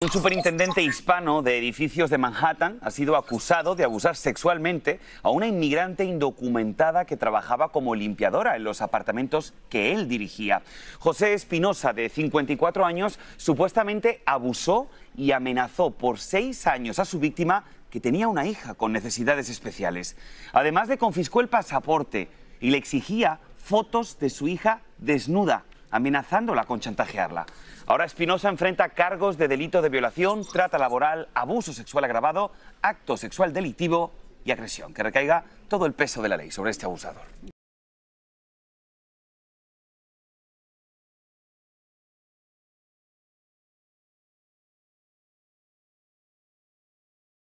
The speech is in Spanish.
Un superintendente hispano de edificios de Manhattan ha sido acusado de abusar sexualmente a una inmigrante indocumentada que trabajaba como limpiadora en los apartamentos que él dirigía. José Espinosa, de 54 años, supuestamente abusó y amenazó por seis años a su víctima que tenía una hija con necesidades especiales. Además de confiscó el pasaporte y le exigía fotos de su hija desnuda amenazándola con chantajearla. Ahora Espinosa enfrenta cargos de delito de violación, trata laboral, abuso sexual agravado, acto sexual delictivo y agresión, que recaiga todo el peso de la ley sobre este abusador.